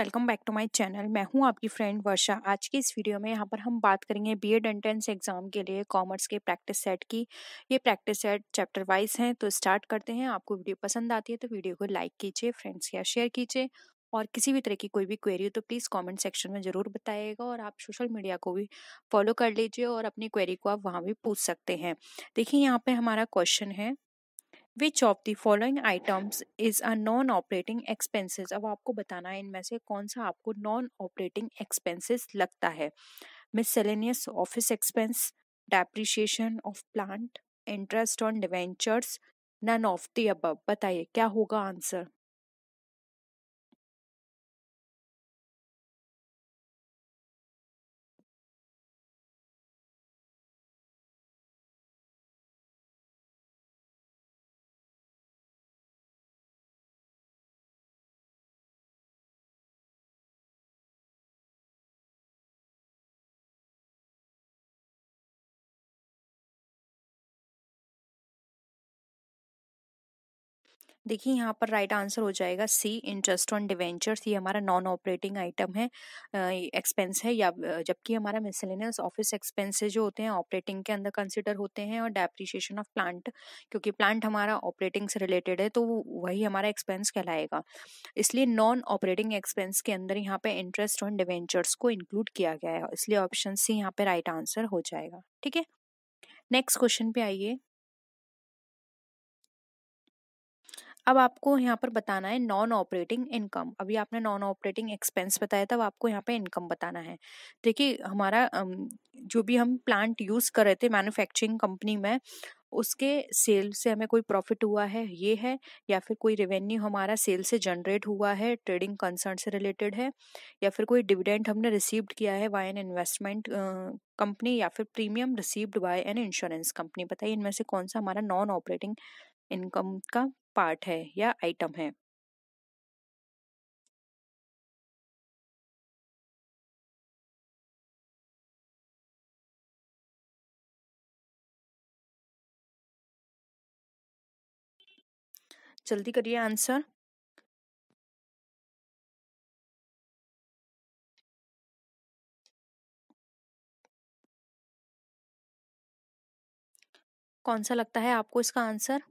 Welcome back to my channel मैं हूं आपकी फ्रेंड वर्षा आज की इस वीडियो में यहां पर हम बात करेंगे बीएड एंट्रेंस एग्ज़ाम के लिए कॉमर्स के प्रैक्टिस सेट की ये प्रैक्टिस सेट चैप्टर वाइज हैं तो स्टार्ट करते हैं आपको वीडियो पसंद आती है तो वीडियो को लाइक कीजिए फ्रेंड्स या शेयर कीजिए और किसी भी तरह की कोई भी क्वेरी हो तो प्लीज़ कॉमेंट सेक्शन में ज़रूर बताइएगा और आप सोशल मीडिया को भी फॉलो कर लीजिए और अपनी क्वेरी को आप वहाँ भी पूछ सकते हैं देखिए यहाँ पर हमारा क्वेश्चन है which of the following items is a non operating expenses अब आपको बताना है इनमें से कौन सा आपको नॉन ऑपरेटिंग एक्सपेंसिस लगता है miscellaneous office expense depreciation of plant interest on debentures none of the above बताइए क्या होगा आंसर देखिए यहाँ पर राइट आंसर हो जाएगा सी इंटरेस्ट ऑन डिवेंचर्स ये हमारा नॉन ऑपरेटिंग आइटम है एक्सपेंस है या जबकि हमारा मिसलिनियस ऑफिस एक्सपेंसेस जो होते हैं ऑपरेटिंग के अंदर कंसिडर होते हैं और डेप्रिशिएशन ऑफ प्लांट क्योंकि प्लांट हमारा ऑपरेटिंग से रिलेटेड है तो वही हमारा एक्सपेंस कहलाएगा इसलिए नॉन ऑपरेटिंग एक्सपेंस के अंदर यहाँ पे इंटरेस्ट ऑन डिवेंचर्स को इंक्लूड किया गया है इसलिए ऑप्शन सी यहाँ पे राइट आंसर हो जाएगा ठीक है नेक्स्ट क्वेश्चन पे आइए अब आपको यहाँ पर बताना है नॉन ऑपरेटिंग इनकम अभी आपने नॉन ऑपरेटिंग एक्सपेंस बताया था अब आपको यहाँ पे इनकम बताना है देखिए हमारा जो भी हम प्लांट यूज़ कर रहे थे मैन्युफैक्चरिंग कंपनी में उसके सेल से हमें कोई प्रॉफिट हुआ है ये है या फिर कोई रेवेन्यू हमारा सेल से जनरेट हुआ है ट्रेडिंग कंसर्न से रिलेटेड है या फिर कोई डिविडेंड हमने रिसीव्ड किया है वाई एन इन्वेस्टमेंट कंपनी या फिर premium received by an insurance company बताइए इनमें से कौन सा हमारा नॉन ऑपरेटिंग इनकम का पार्ट है या आइटम है जल्दी करिए आंसर कौन सा लगता है आपको इसका आंसर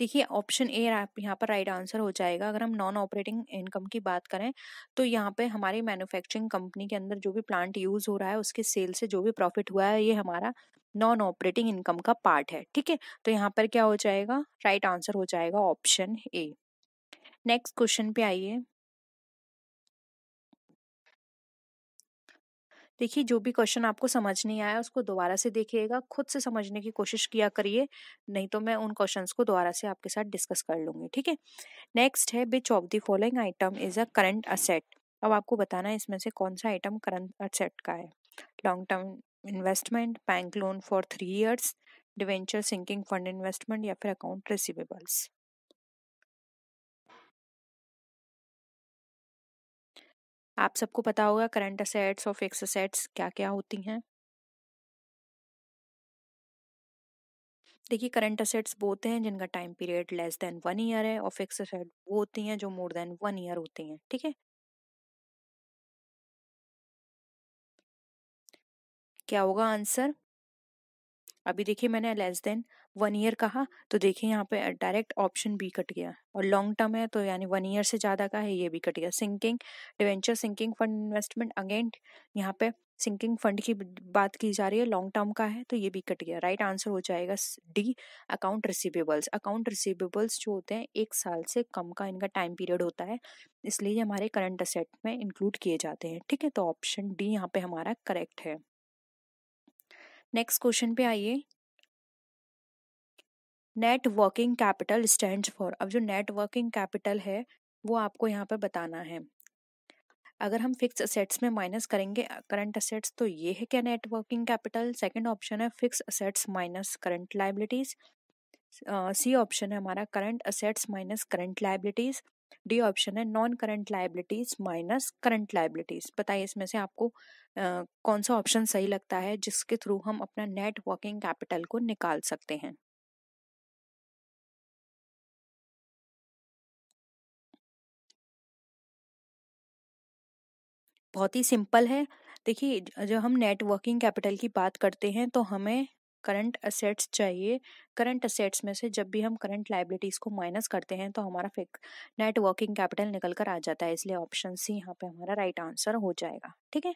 देखिए ऑप्शन ए यहाँ पर राइट आंसर हो जाएगा अगर हम नॉन ऑपरेटिंग इनकम की बात करें तो यहाँ पे हमारी मैन्युफैक्चरिंग कंपनी के अंदर जो भी प्लांट यूज हो रहा है उसके सेल से जो भी प्रॉफिट हुआ है ये हमारा नॉन ऑपरेटिंग इनकम का पार्ट है ठीक है तो यहाँ पर क्या हो जाएगा राइट right आंसर हो जाएगा ऑप्शन ए नेक्स्ट क्वेश्चन पे आइए देखिए जो भी क्वेश्चन आपको समझ नहीं आया उसको दोबारा से देखिएगा खुद से समझने की कोशिश किया करिए नहीं तो मैं उन क्वेश्चन को दोबारा से आपके साथ डिस्कस कर लूंगी ठीक है नेक्स्ट है which of the following item is a current asset अब आपको बताना है इसमें से कौन सा आइटम करंट असेट का है long term investment bank loan for three years debenture sinking fund investment या फिर अकाउंट रिसिवेबल्स आप सबको पता होगा करंट असेट्स और फिक्स असेट्स क्या क्या होती हैं देखिए करंट असेट्स वो होते हैं जिनका time period less than one year है और फिक्स असेट वो होती हैं जो मोर देन वन ईयर होती हैं ठीक है क्या होगा आंसर अभी देखिए मैंने लेस देन वन ईयर कहा तो देखिए यहाँ पे डायरेक्ट ऑप्शन बी कट गया और लॉन्ग टर्म है तो यानी वन ईयर से ज़्यादा का है ये भी कट गया sinking debenture sinking fund investment again यहाँ पे सिंकिंग फंड की बात की जा रही है लॉन्ग टर्म का है तो ये भी कट गया राइट आंसर हो जाएगा D account receivables account receivables जो होते हैं एक साल से कम का इनका टाइम पीरियड होता है इसलिए ये हमारे करंट असेट में इंक्लूड किए जाते हैं ठीक है तो ऑप्शन डी यहाँ पे हमारा करेक्ट है नेक्स्ट क्वेश्चन पे आइए net working capital stand for अब जो नेट वर्किंग कैपिटल है वो आपको यहाँ पर बताना है अगर हम फिक्स असेट्स में माइनस करेंगे करंट असेट्स तो ये है क्या net working capital second option है fix assets minus current liabilities C option है हमारा current assets minus current liabilities D option है non current liabilities minus current liabilities बताइए इसमें से आपको uh, कौन सा ऑप्शन सही लगता है जिसके थ्रू हम अपना नेट वर्किंग कैपिटल को निकाल सकते हैं बहुत ही सिंपल है देखिए जब हम नेटवर्किंग कैपिटल की बात करते हैं तो हमें करंट असेट्स चाहिए करंट असेट्स में से जब भी हम करंट लाइबिलिटीज़ को माइनस करते हैं तो हमारा फिक नेटवर्किंग कैपिटल निकल कर आ जाता है इसलिए ऑप्शन सी यहाँ पे हमारा राइट आंसर हो जाएगा ठीक है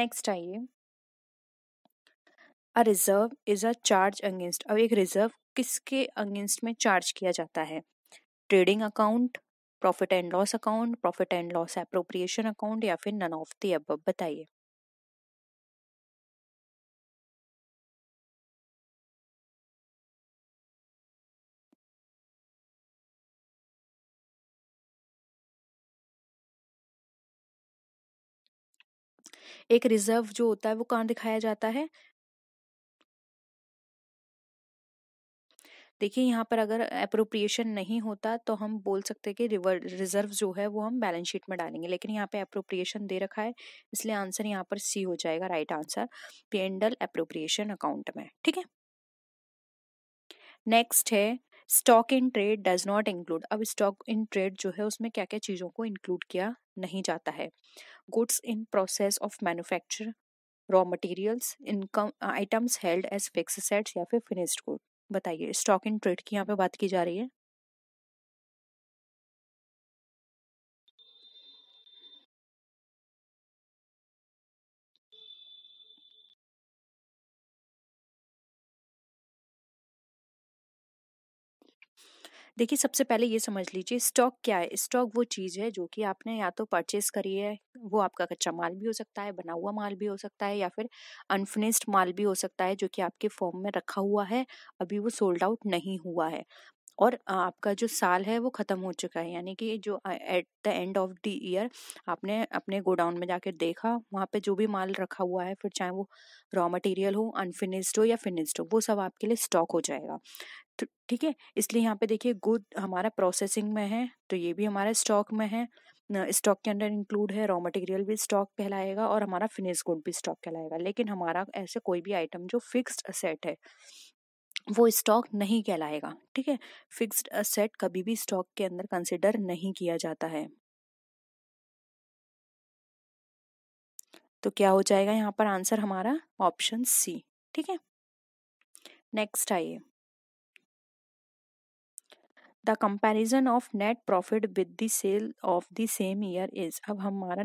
नेक्स्ट आइए a reserve is a charge against अब एक रिजर्व किसके अगेंस्ट में चार्ज किया जाता है trading account profit and loss account profit and loss appropriation account या फिर नन ऑफ दी अब बताइए एक रिजर्व जो होता है वो कहाँ दिखाया जाता है देखिए यहाँ पर अगर अप्रोप्रिएशन नहीं होता तो हम बोल सकते कि रिवर रिजर्व जो है वो हम बैलेंस शीट में डालेंगे लेकिन यहाँ पे अप्रोप्रिएशन दे रखा है इसलिए आंसर यहाँ पर सी हो जाएगा right answer P and L appropriation account में ठीक है नेक्स्ट है stock in trade does not include अब स्टॉक इन ट्रेड जो है उसमें क्या क्या चीज़ों को इंक्लूड किया नहीं जाता है goods in process of manufacture raw materials income items held as fix assets या फिर फिनिश्ड गुड बताइए स्टॉक एंड ट्रेड की यहाँ पे बात की जा रही है देखिए सबसे पहले ये समझ लीजिए स्टॉक क्या है स्टॉक वो चीज़ है जो कि आपने या तो परचेस करी है वो आपका कच्चा माल भी हो सकता है बना हुआ माल भी हो सकता है या फिर अनफिनिश्ड माल भी हो सकता है जो कि आपके फॉर्म में रखा हुआ है अभी वो सोल्ड आउट नहीं हुआ है और आपका जो साल है वो ख़त्म हो चुका है यानी कि जो at the end of the year आपने अपने गोडाउन में जाकर देखा वहाँ पे जो भी माल रखा हुआ है फिर चाहे वो रॉ मटेरियल हो अनफिनिश्ड हो या फिनिश्ड हो वो सब आपके लिए स्टॉक हो जाएगा तो ठीक है इसलिए यहाँ पे देखिए गुड हमारा प्रोसेसिंग में है तो ये भी हमारा स्टॉक में है स्टॉक के अंडर इंक्लूड है रॉ मटेरियल भी स्टॉक कहलाएगा और हमारा फिनिश गुड भी स्टॉक कहलाएगा लेकिन हमारा ऐसे कोई भी आइटम जो फिक्स्ड सेट है वो स्टॉक नहीं कहलाएगा ठीक है फिक्स्ड असेट कभी भी स्टॉक के अंदर कंसिडर नहीं किया जाता है तो क्या हो जाएगा यहाँ पर आंसर हमारा ऑप्शन सी ठीक है नेक्स्ट आइए the comparison of net profit with the sale of the same year is अब हमारा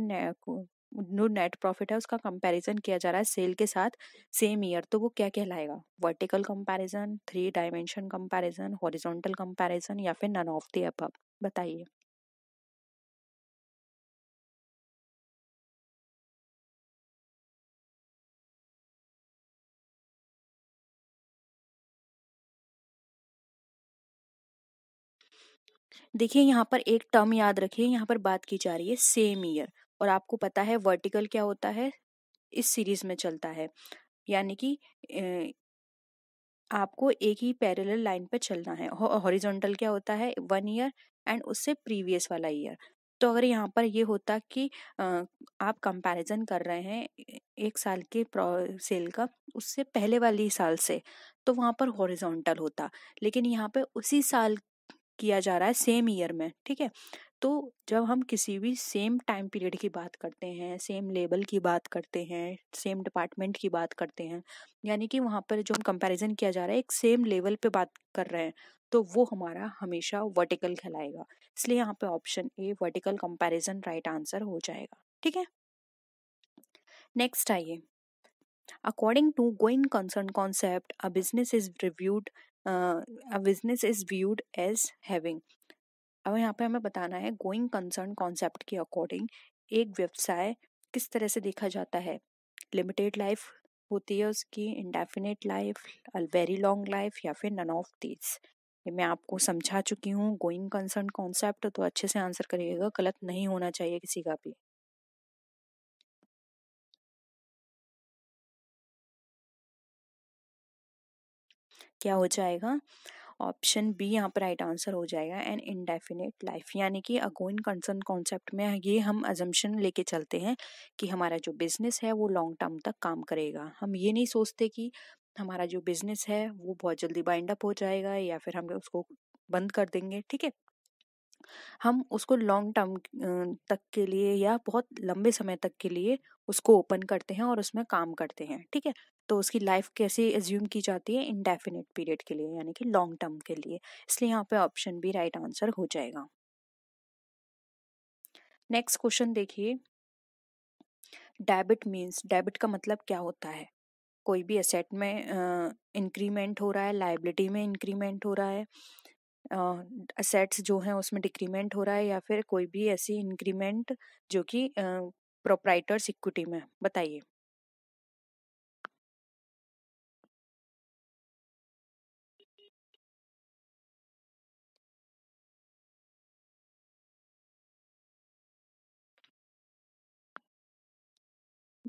जो नेट प्रॉफिट है उसका कंपैरिजन किया जा रहा है सेल के साथ सेम ईयर तो वो क्या कहलाएगा vertical comparison three dimension comparison horizontal comparison या फिर नन ऑफ दी अब बताइए देखिए यहाँ पर एक टर्म याद रखिए यहाँ पर बात की जा रही है सेम ईयर और आपको पता है वर्टिकल क्या होता है इस सीरीज में चलता है यानी कि आपको एक ही पैरेलल लाइन पे चलना है हॉरिजॉन्टल क्या होता है वन ईयर एंड उससे प्रीवियस वाला ईयर तो अगर यहाँ पर ये होता कि आप कंपैरिजन कर रहे हैं एक साल के सेल का उससे पहले वाली साल से तो वहाँ पर हॉरिजॉन्टल होता लेकिन यहाँ पे उसी साल किया जा रहा है सेम ईयर में ठीक है तो जब हम किसी भी सेम टाइम पीरियड की बात करते हैं सेम लेवल की बात करते हैं सेम डिपार्टमेंट की बात करते हैं यानी कि वहाँ पर जो हम कंपैरिजन किया जा रहा है एक सेम लेवल पे बात कर रहे हैं तो वो हमारा हमेशा वर्टिकल खिलाएगा इसलिए यहाँ पे option A vertical comparison right answer हो जाएगा ठीक है नेक्स्ट आइए according to going concern concept a business is reviewed a business is viewed as having अब यहाँ पे हमें बताना है गोइंग कंसर्न कॉन्सेप्ट के अकॉर्डिंग एक व्यवसाय किस तरह से देखा जाता है लिमिटेड लाइफ होती है उसकी indefinite life very long life या फिर नन ऑफ दीज ये मैं आपको समझा चुकी हूँ गोइंग कंसर्न कॉन्सेप्ट तो अच्छे से आंसर करिएगा गलत नहीं होना चाहिए किसी का भी क्या हो जाएगा ऑप्शन बी यहाँ पर राइट आंसर हो जाएगा एन इनडेफिनेट लाइफ यानी कि अगोइन कंसर्न कॉन्सेप्ट में ये हम अजम्पन लेके चलते हैं कि हमारा जो बिजनेस है वो लॉन्ग टर्म तक काम करेगा हम ये नहीं सोचते कि हमारा जो बिजनेस है वो बहुत जल्दी बाइंड अप हो जाएगा या फिर हम उसको बंद कर देंगे ठीक है हम उसको लॉन्ग टर्म तक के लिए या बहुत लंबे समय तक के लिए उसको ओपन करते हैं और उसमें काम करते हैं ठीक है तो उसकी लाइफ कैसे एज्यूम की जाती है इनडेफिनेट पीरियड के लिए यानी कि लॉन्ग टर्म के लिए इसलिए यहाँ पे ऑप्शन बी राइट आंसर हो जाएगा नेक्स्ट क्वेश्चन देखिए डेबिट मीन्स डेबिट का मतलब क्या होता है कोई भी असेट में इंक्रीमेंट हो रहा है लाइबिलिटी में इंक्रीमेंट हो रहा है असेट्स जो हैं उसमें डिक्रीमेंट हो रहा है या फिर कोई भी ऐसी इंक्रीमेंट जो कि प्रोपराइटर्स इक्विटी में बताइए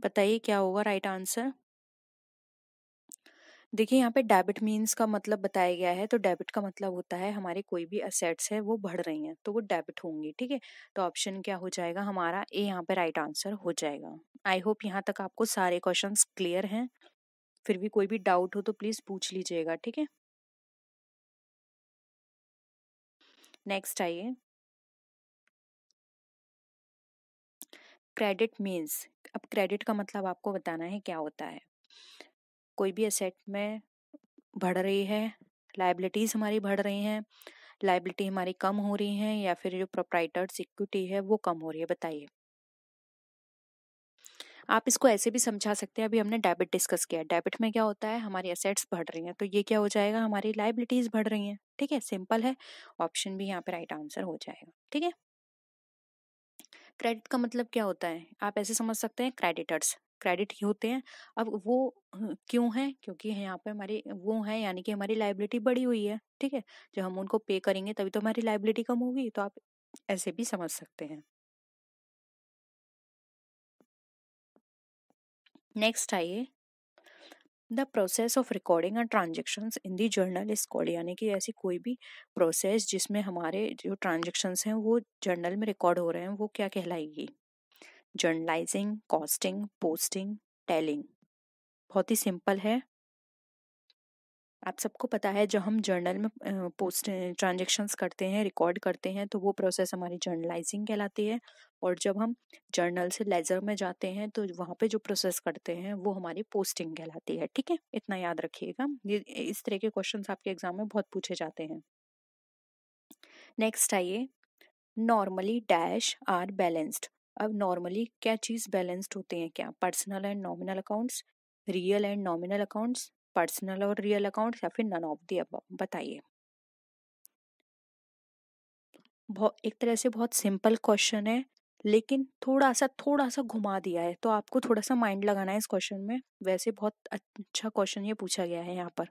बताइए क्या होगा राइट आंसर देखिए यहाँ पे डेबिट मीन्स का मतलब बताया गया है तो डेबिट का मतलब होता है हमारे कोई भी असेट्स है वो बढ़ रही हैं तो वो डेबिट होंगी ठीक है तो ऑप्शन क्या हो जाएगा हमारा ए यहाँ पे राइट आंसर हो जाएगा आई होप यहाँ तक आपको सारे क्वेश्चन क्लियर हैं फिर भी कोई भी डाउट हो तो प्लीज़ पूछ लीजिएगा ठीक है नेक्स्ट आइए क्रेडिट मीन्स अब क्रेडिट का मतलब आपको बताना है क्या होता है कोई भी असेट में बढ़ रही है लाइबिलिटीज़ हमारी बढ़ रही हैं लाइबिलिटी हमारी कम हो रही है या फिर जो प्रोप्राइटर इक्विटी है वो कम हो रही है बताइए आप इसको ऐसे भी समझा सकते हैं अभी हमने डेबिट डिस्कस किया डेबिट में क्या होता है हमारी असेट्स बढ़ रही हैं तो ये क्या हो जाएगा हमारी लाइबिलिटीज़ बढ़ रही हैं ठीक है सिंपल है ऑप्शन भी यहाँ पे राइट आंसर हो जाएगा ठीक है क्रेडिट का मतलब क्या होता है आप ऐसे समझ सकते हैं क्रेडिटर्स क्रेडिट ही होते हैं अब वो क्यों है क्योंकि यहाँ पे हमारी वो है यानी कि हमारी लाइबिलिटी बढ़ी हुई है ठीक है जब हम उनको पे करेंगे तभी तो हमारी लाइबिलिटी कम होगी तो आप ऐसे भी समझ सकते हैं नेक्स्ट आइए the process of recording and transaction in the journal is called यानी कि ऐसी कोई भी प्रोसेस जिसमें हमारे जो ट्रांजेक्शन्स हैं वो जर्नल में रिकॉर्ड हो रहे हैं वो क्या कहलाएगी जर्नलाइजिंग कॉस्टिंग पोस्टिंग टेलिंग बहुत ही सिंपल है आप सबको पता है जो हम जर्नल में पोस्ट ट्रांजेक्शन्स करते हैं रिकॉर्ड करते हैं तो वो प्रोसेस हमारी जर्नलाइजिंग कहलाती है और जब हम जर्नल से लेजर में जाते हैं तो वहाँ पे जो प्रोसेस करते हैं वो हमारी पोस्टिंग कहलाती है ठीक है इतना याद रखिएगा ये इस तरह के क्वेश्चन आपके एग्जाम में बहुत पूछे जाते हैं नेक्स्ट आइए नॉर्मली डैश आर बैलेंस्ड अब नॉर्मली क्या चीज़ बैलेंस्ड होते हैं क्या personal and nominal accounts real and nominal accounts personal और रियल अकाउंट या फिर नन ऑफ दी बताइए एक तरह से बहुत सिंपल क्वेश्चन है लेकिन थोड़ा सा थोड़ा सा घुमा दिया है तो आपको थोड़ा सा माइंड लगाना है इस क्वेश्चन में वैसे बहुत अच्छा क्वेश्चन ये पूछा गया है यहाँ पर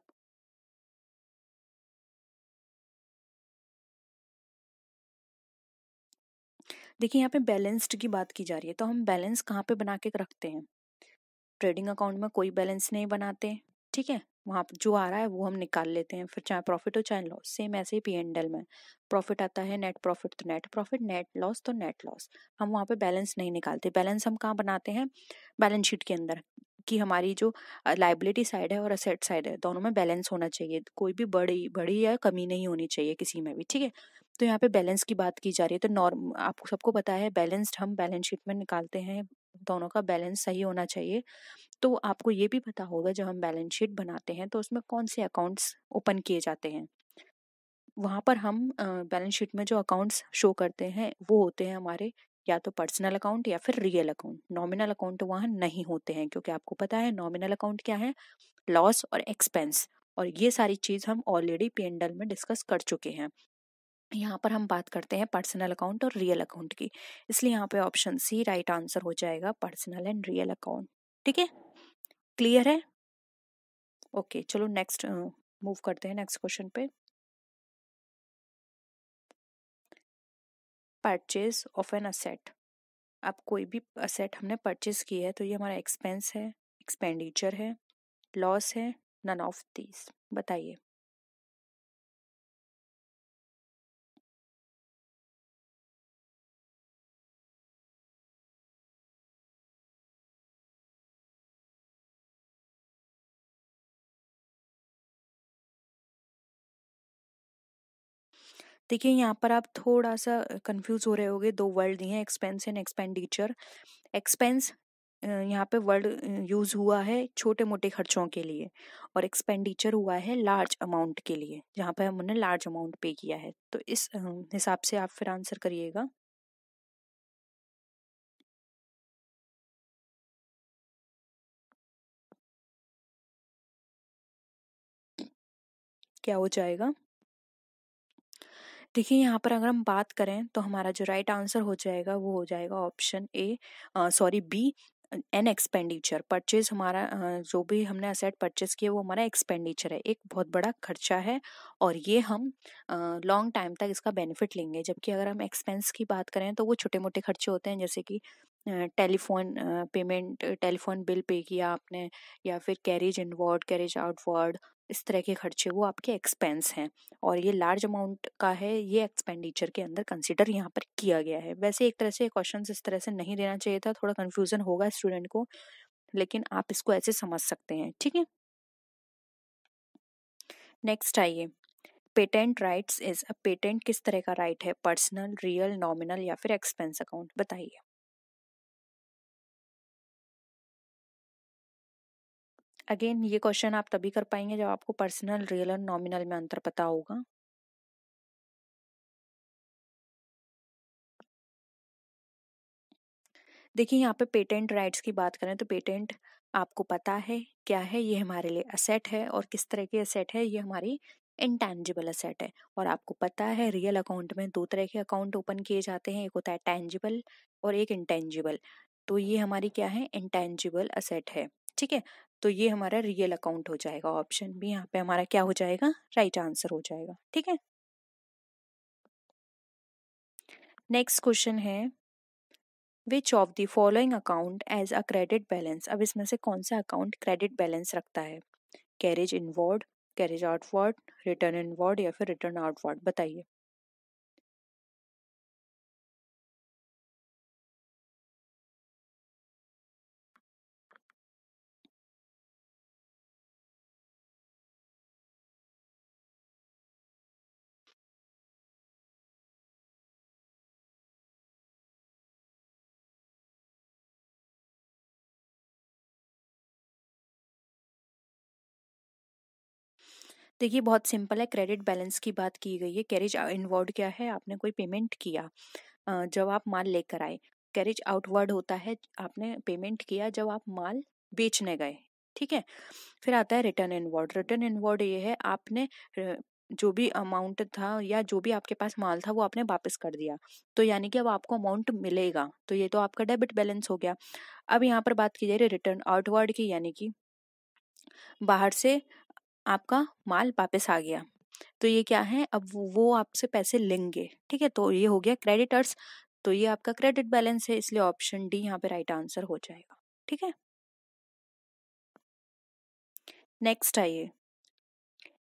देखिए यहाँ पे बैलेंस्ड की बात की जा रही है तो हम बैलेंस कहाँ पे बना के रखते हैं ट्रेडिंग अकाउंट में कोई बैलेंस नहीं बनाते ठीक है वहाँ पर जो आ रहा है वो हम निकाल लेते हैं फिर चाहे प्रॉफिट हो चाहे लॉस सेम ऐसे ही पी एंड एल में प्रॉफिट आता है नेट प्रॉफिट तो नेट प्रॉफिट नेट लॉस तो नेट लॉस हम वहाँ पे बैलेंस नहीं निकालते बैलेंस हम कहाँ बनाते हैं बैलेंस शीट के अंदर कि हमारी जो लाइबिलिटी साइड है और असेट साइड है दोनों में बैलेंस होना चाहिए कोई भी बड़ी बड़ी या कमी नहीं होनी चाहिए किसी में भी ठीक है तो यहाँ पे बैलेंस की बात की जा रही है तो नॉर्म आपको सबको पता है बैलेंस्ड हम बैलेंस शीट में निकालते हैं दोनों का बैलेंस सही होना चाहिए तो आपको ये भी पता होगा जब हम बैलेंस शीट बनाते हैं तो उसमें कौन से अकाउंट्स ओपन किए जाते हैं वहाँ पर हम बैलेंस शीट में जो अकाउंट्स शो करते हैं वो होते हैं हमारे या तो पर्सनल अकाउंट या फिर रियल अकाउंट नॉमिनल अकाउंट वहाँ नहीं होते हैं क्योंकि आपको पता है नॉमिनल अकाउंट क्या है लॉस और एक्सपेंस और ये सारी चीज़ हम ऑलरेडी पी में डिस्कस कर चुके हैं यहाँ पर हम बात करते हैं पर्सनल अकाउंट और रियल अकाउंट की इसलिए यहाँ पे ऑप्शन सी राइट आंसर हो जाएगा पर्सनल एंड रियल अकाउंट ठीक है क्लियर है ओके चलो नेक्स्ट मूव करते हैं नेक्स्ट क्वेश्चन पे परचेज ऑफ एन असेट अब कोई भी असेट हमने परचेज किया है तो ये हमारा एक्सपेंस है एक्सपेंडिचर है लॉस है नन ऑफ दीज बताइए देखिए यहाँ पर आप थोड़ा-सा कन्फ्यूज़ हो रहे होंगे, दो वर्ड दिए हैं एक्सपेंस एंड एक्सपेंडिचर। एक्सपेंस यहाँ पे वर्ड यूज़ हुआ है छोटे-मोटे खर्चों के लिए और एक्सपेंडिचर हुआ है लार्ज अमाउंट के लिए, जहाँ पे हमने लार्ज अमाउंट पे किया है। तो इस हिसाब से आप फिर आंसर करिएगा। क्या हो जाएगा? देखिए यहाँ पर अगर हम बात करें तो हमारा जो राइट आंसर हो जाएगा वो हो जाएगा option A sorry B an expenditure purchase हमारा uh, जो भी हमने असेट परचेज किया वो हमारा एक्सपेंडिचर है एक बहुत बड़ा खर्चा है और ये हम लॉन्ग uh, टाइम तक इसका बेनिफिट लेंगे जबकि अगर हम एक्सपेंस की बात करें तो वो छोटे मोटे खर्चे होते हैं जैसे कि telephone payment telephone bill pay किया आपने या फिर कैरेज इनवर्ड कैरेज आउटवर्ड इस तरह के खर्चे वो आपके एक्सपेंस हैं और ये लार्ज अमाउंट का है ये एक्सपेंडिचर के अंदर कंसिडर यहाँ पर किया गया है वैसे एक तरह से क्वेश्चन इस तरह से नहीं देना चाहिए था थोड़ा कन्फ्यूज़न होगा स्टूडेंट को लेकिन आप इसको ऐसे समझ सकते हैं ठीक है नेक्स्ट आइए patent rights is a patent किस तरह का राइट है पर्सनल रियल नॉमिनल या फिर एक्सपेंस अकाउंट बताइए अगेन ये क्वेश्चन आप तभी कर पाएंगे जब आपको पर्सनल रियल और नॉमिनल में अंतर पता होगा देखिए यहाँ पे पेटेंट राइट्स की बात करें तो पेटेंट आपको पता है क्या है ये हमारे लिए असेट है और किस तरह की असेट है ये हमारी इनटैंजिबल असेट है और आपको पता है रियल अकाउंट में दो तरह के अकाउंट ओपन किए जाते हैं एक होता है टैंजिबल और एक इंटेंजिबल तो ये हमारी क्या है इनटैंजिबल असेट है ठीक है तो ये हमारा रियल अकाउंट हो जाएगा ऑप्शन भी यहाँ पे हमारा क्या हो जाएगा राइट आंसर हो जाएगा ठीक है नेक्स्ट क्वेश्चन है which of the following account has a credit balance अब इसमें से कौन सा अकाउंट क्रेडिट बैलेंस रखता है carriage inward carriage outward return inward या फिर रिटर्न आउटवर्ड बताइए देखिए बहुत सिंपल है क्रेडिट बैलेंस की बात की गई है कैरेज इनवर्ड क्या है आपने कोई पेमेंट किया जब आप माल लेकर आए कैरेज आउटवर्ड होता है आपने पेमेंट किया जब आप माल बेचने गए ठीक है फिर आता है रिटर्न इनवर्ड रिटर्न इनवर्ड ये है आपने जो भी अमाउंट था या जो भी आपके पास माल था वो आपने वापस कर दिया तो यानी कि अब आपको अमाउंट मिलेगा तो ये तो आपका डेबिट बैलेंस हो गया अब यहाँ पर बात की जा रही है रिटर्न आउटवर्ड की यानी कि बाहर से आपका माल वापस आ गया तो ये क्या है अब वो आपसे पैसे लेंगे ठीक है तो ये हो गया क्रेडिटर्स तो ये आपका क्रेडिट बैलेंस है इसलिए ऑप्शन डी यहाँ पे राइट आंसर हो जाएगा ठीक है नेक्स्ट आइए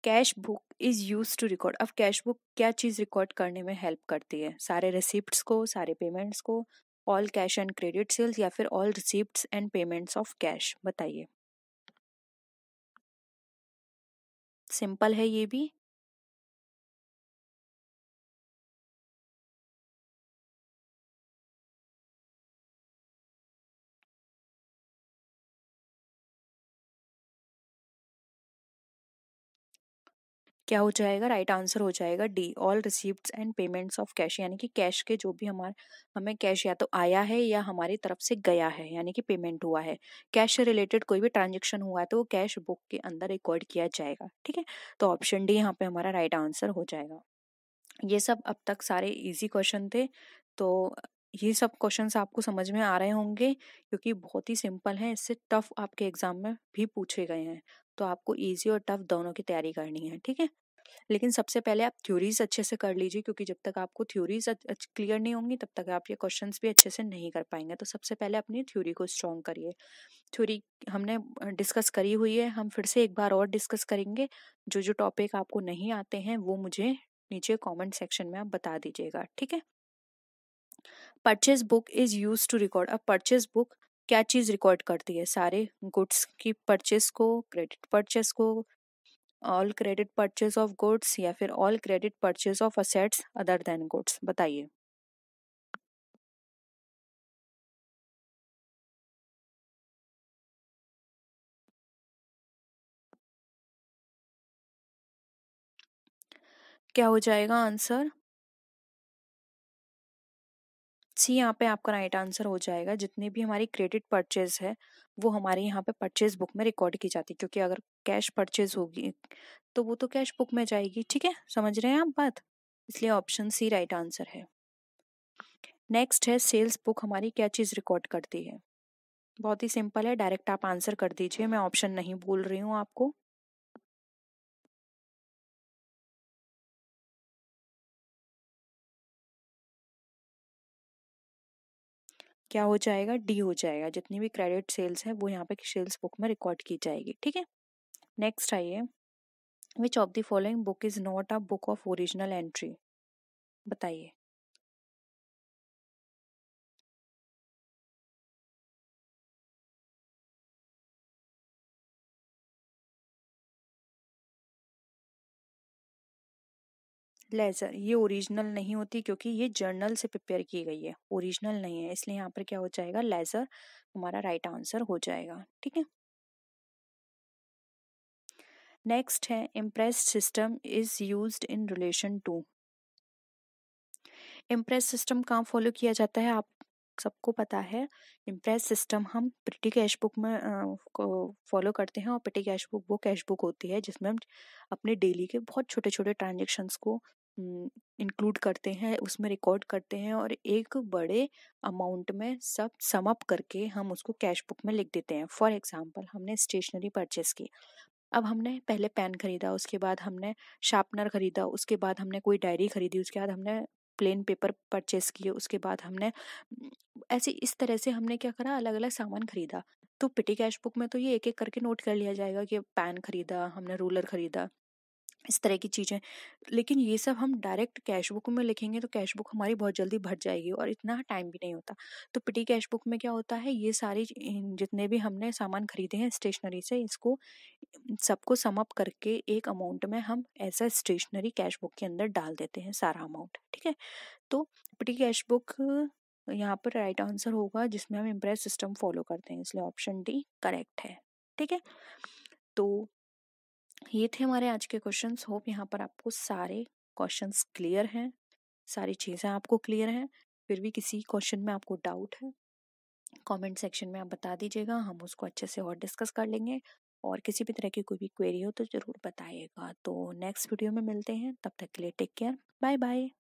cash book is used to record अब कैश बुक क्या चीज़ रिकॉर्ड करने में हेल्प करती है सारे रिसिप्ट को सारे पेमेंट्स को all cash and credit sales या फिर all receipt and payments of cash बताइए सिंपल है ये भी। क्या हो जाएगा राइट right आंसर हो जाएगा D all receipt and payments of cash यानी कि कैश के जो भी हमारे हमें कैश या तो आया है या हमारी तरफ से गया है यानी कि पेमेंट हुआ है कैश से रिलेटेड कोई भी ट्रांजेक्शन हुआ है तो वो कैश बुक के अंदर रिकॉर्ड किया जाएगा ठीक है तो ऑप्शन डी यहाँ पे हमारा राइट right आंसर हो जाएगा ये सब अब तक सारे इजी क्वेश्चन थे तो ये सब क्वेश्चन आपको समझ में आ रहे होंगे क्योंकि बहुत ही सिंपल है इससे टफ आपके एग्जाम में भी पूछे गए हैं तो आपको इजी और टफ दोनों की तैयारी करनी है ठीक है लेकिन सबसे पहले आप थ्योरीज अच्छे से कर लीजिए क्योंकि जब तक आपको थ्योरीज क्लियर नहीं होंगी तब तक आप ये क्वेश्चन भी अच्छे से नहीं कर पाएंगे तो सबसे पहले अपनी थ्योरी को स्ट्रॉन्ग करिए थ्योरी हमने डिस्कस करी हुई है हम फिर से एक बार और डिस्कस करेंगे जो जो टॉपिक आपको नहीं आते हैं वो मुझे नीचे कॉमेंट सेक्शन में आप बता दीजिएगा ठीक है purchase book is used to record अब परचेज बुक क्या चीज़ रिकॉर्ड करती है सारे गुड्स की परचेस को क्रेडिट परचेस को all credit purchase of goods या फिर all credit purchase of assets other than goods बताइए क्या हो जाएगा आंसर सी यहाँ पे आपका राइट आंसर हो जाएगा जितने भी हमारी क्रेडिट परचेज है वो हमारे यहाँ पे परचेज बुक में रिकॉर्ड की जाती है क्योंकि अगर कैश परचेज होगी तो वो तो कैश बुक में जाएगी ठीक है समझ रहे हैं आप बात इसलिए ऑप्शन सी राइट आंसर है नेक्स्ट है सेल्स बुक हमारी क्या चीज़ रिकॉर्ड करती है बहुत ही सिंपल है डायरेक्ट आप आंसर कर दीजिए मैं ऑप्शन नहीं बोल रही हूँ आपको क्या हो जाएगा डी हो जाएगा जितनी भी क्रेडिट सेल्स है वो यहाँ पे सेल्स बुक में रिकॉर्ड की जाएगी ठीक है नेक्स्ट आइए which of the following book is not a book of original entry बताइए लेजर ये ओरिजिनल नहीं होती क्योंकि ये जर्नल से प्रिपेयर की गई है ओरिजिनल नहीं है इसलिए यहाँ पर क्या हो जाएगा लेजर हमारा राइट आंसर हो जाएगा ठीक है नेक्स्ट है imprest system is used in relation to imprest system कहाँ फॉलो किया जाता है आप सबको पता है इम्प्रेस सिस्टम हम पिटी कैश बुक में फॉलो करते हैं और पिटी कैश बुक वो कैश बुक होती है जिसमें हम अपने डेली के बहुत छोटे छोटे ट्रांजेक्शन्स को इंक्लूड करते हैं उसमें रिकॉर्ड करते हैं और एक बड़े अमाउंट में सब समअप करके हम उसको कैश बुक में लिख देते हैं फॉर एग्जाम्पल हमने स्टेशनरी परचेस की अब हमने पहले पेन खरीदा उसके बाद हमने शार्पनर खरीदा उसके बाद हमने कोई डायरी खरीदी उसके बाद हमने प्लेन पेपर परचेस किए उसके बाद हमने ऐसे इस तरह से हमने क्या करा अलग अलग सामान खरीदा तो पिटी कैश बुक में तो ये एक एक करके नोट कर लिया जाएगा कि पेन खरीदा हमने रूलर खरीदा इस तरह की चीज़ें लेकिन ये सब हम डायरेक्ट कैश बुक में लिखेंगे तो कैश बुक हमारी बहुत जल्दी भर जाएगी और इतना टाइम भी नहीं होता तो पिटी कैश बुक में क्या होता है ये सारी जितने भी हमने सामान खरीदे हैं स्टेशनरी से इसको सबको समअप करके एक अमाउंट में हम ऐसा स्टेशनरी कैश बुक के अंदर डाल देते हैं सारा अमाउंट ठीक है तो पिटी कैश बुक यहाँ पर राइट आंसर होगा जिसमें हम इम्प्रेस सिस्टम फॉलो करते हैं इसलिए ऑप्शन डी करेक्ट है ठीक है तो ये थे हमारे आज के क्वेश्चंस होप यहाँ पर आपको सारे क्वेश्चंस क्लियर हैं सारी चीज़ें आपको क्लियर हैं फिर भी किसी क्वेश्चन में आपको डाउट है कमेंट सेक्शन में आप बता दीजिएगा हम उसको अच्छे से और डिस्कस कर लेंगे और किसी भी तरह की कोई भी क्वेरी हो तो ज़रूर बताइएगा तो नेक्स्ट वीडियो में मिलते हैं तब तक के लिए टेक केयर बाय बाय